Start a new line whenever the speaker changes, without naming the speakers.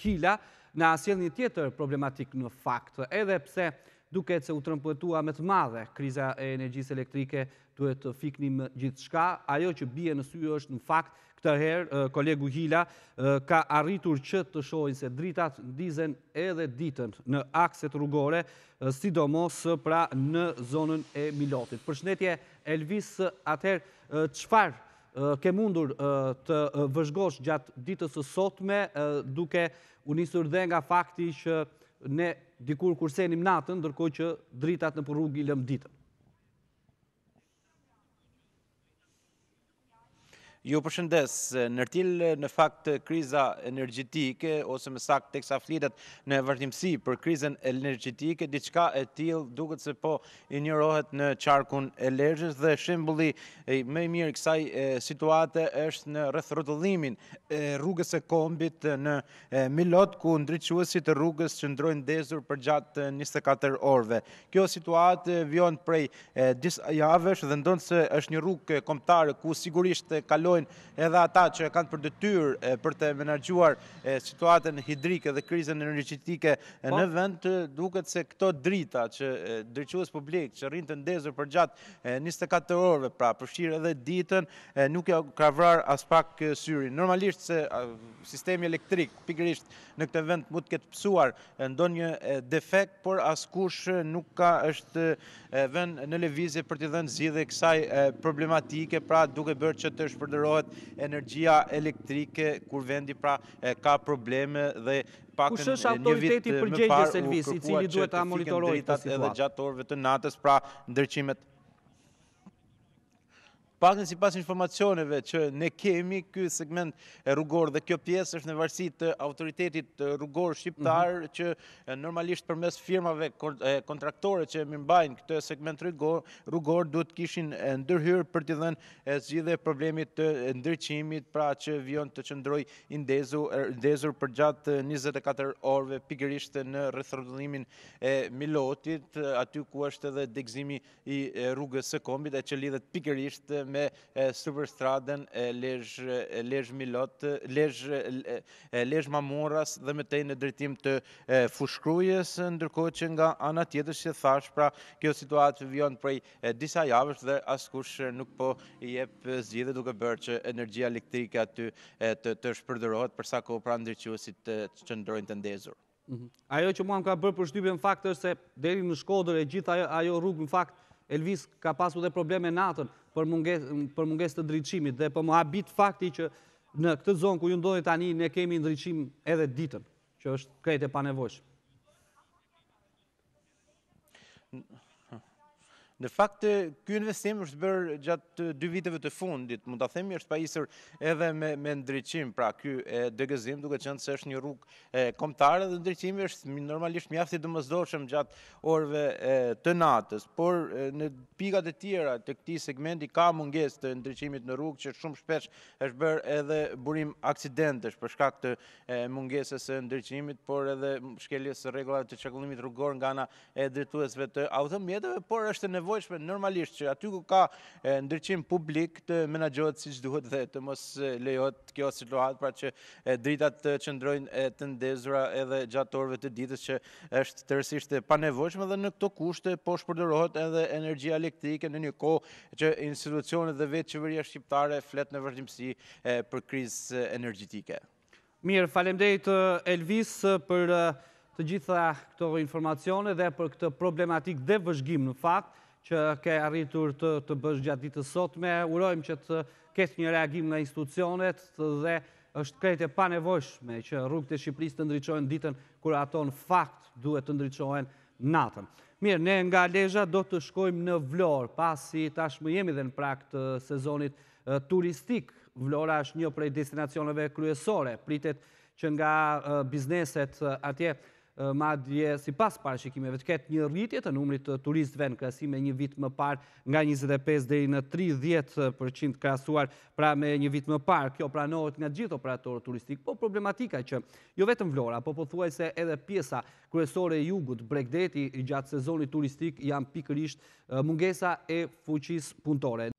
hila, në asjel një tjetër problematik në fakt, edhe pse duket se u trëmpëtua me të madhe kriza e energjisë elektrike, duhet të fiknim gjithë shka, ajo që bie në syrë është në fakt, këtë herë kolegu Hila ka arritur që të shojnë se dritat dizen edhe ditën në akset rrugore, sidomos pra në zonën e Milotit. Përshnetje Elvis, atëherë, qëfarë ke mundur të vëzhgosh gjatë ditës së sotme, duke unisur dhe nga fakti që ne dikur kursenim natën, ndërkoj që dritat në përrugi lëm ditën.
Ju përshëndes, nërtil në fakt kriza energjitike, ose më sakt teksa flitet në vërtimësi për krizen energjitike, diçka e til duket se po i njërohet në qarkun e lergjës dhe shimbulli me i mirë kësaj situate është në rëthërëtëllimin rrugës e kombit në Milot, ku ndryquësit rrugës që ndrojnë dezur për gjatë 24 orve. Kjo situate vjonë prej disa javesh dhe ndonë se është një rrugë komptare, ku sigurisht kalonë edhe ata që kanë për dëtyr për të menarëgjuar situatën hidrike dhe krizën energetike në po. vend duket se këto drita që dryquës publik që rrinë të ndezur për gjatë 24 orëve pra përshirë edhe ditën nuk e ka vrar as pak syri. Normalisht se sistemi elektrik pikrisht në këtë vend mund të këtë pësuar ndon një defekt por as kush nuk ka është vend në levizje për të dhenë zidhe kësaj problematike pra duke bërë që të është generohet energjia elektrike kur vendi pra ka probleme dhe pakën Kush është autoriteti i përgjegjës Elvis i cili duhet ta monitorojë këtë situatë edhe gjatë orëve të natës pra ndërçimet faktën si pas informacioneve që ne kemi këj segment e rrugor dhe kjo pjesë është në varsit të autoritetit rrugor shqiptar mhm. që normalisht për mes firmave kontraktore që e mimbajnë këtë segment rrugor duhet kishin ndërhyrë për të dhenë e zgjidhe problemit të ndërqimit pra që vion të qëndroj indezur për gjatë 24 orve pikërisht në rrëthrodullimin e milotit aty ku është edhe degzimi i rrugës së kombit e që lidhet pikërisht me Superstradën, Lejsh Milot, Mamuras dhe me tej në dritim të fushkrujes, ndërkohë që nga ana tjetër që thash, pra kjo situatë të vion prej disa javësht dhe askush nuk po i për zgjidhe duke bërë që energia elektrika të të shpërdërohet përsa ko pra ndryqësit të qëndrojnë të ndezur.
Mhm. Ajo që muam ka bërë për shtypje në faktë është se deri në shkodër e gjitha ajo rrugë në faktë Elvis ka pasu dhe probleme në atën për munges të ndryqimit dhe për po më habit fakti që në këtë zonë ku ju ndodhe tani ne kemi ndryqim edhe ditën,
që është krejt e panevojshë. Në fakt, ky investim është bërë gjatë dy viteve të fundit, mund të themi është pajisër edhe me, me ndryqim, pra ky e dëgëzim, duke qënë se është një rrugë e, komtare dhe ndryqimi është normalisht mjafti të mëzdoqëm gjatë orve të natës, por në pikat e tjera të këti segmenti ka munges të ndryqimit në rrugë që shumë shpesh është bërë edhe burim aksidentesh për shkak të mungesës e ndryqimit, por edhe shkeljes regullat të qëkullimit rrugor nga na e drituesve të por është nevojshme normalisht që aty ku ka ndryqim publik të menagjohet si që duhet dhe të mos lejohet kjo situatë, pra që dritat të qëndrojnë të ndezura edhe gjatorve të ditës që është tërësisht pa nevojshme dhe në këto kushte po shpërdorohet edhe energjia elektrike në një ko që institucionet dhe vetë qeveria shqiptare flet në vërgjimësi për kriz energjitike.
Mirë, falemdejt Elvis për të gjitha këto informacione dhe për këtë problematik dhe vëzhgim në fakt, që ke arritur të bësh gjatë ditës sotme. Urojmë që të ketë një reagim nga institucionet dhe është krejt e panevojshme që rrugët e Shqipëris të ndryqojnë ditën kur ato në fakt duhet të ndryqojnë natën. Mirë, ne nga Lezha do të shkojmë në Vlorë, pasi tashmë jemi dhe në prakt sezonit turistik. Vlora është një prej destinacioneve kryesore, pritet që nga bizneset atje madje si pas parashikimeve të ketë një rritje të numrit të turistve në krasime një vit më par nga 25 i në 30% krasuar pra me një vit më par. Kjo pranohet nga gjithë operatorë turistik, po problematika që jo vetëm vlora, po po thuaj se edhe pjesa kërësore jugut, bregdeti i gjatë sezonit turistik janë pikërisht mungesa e fuqis punëtore.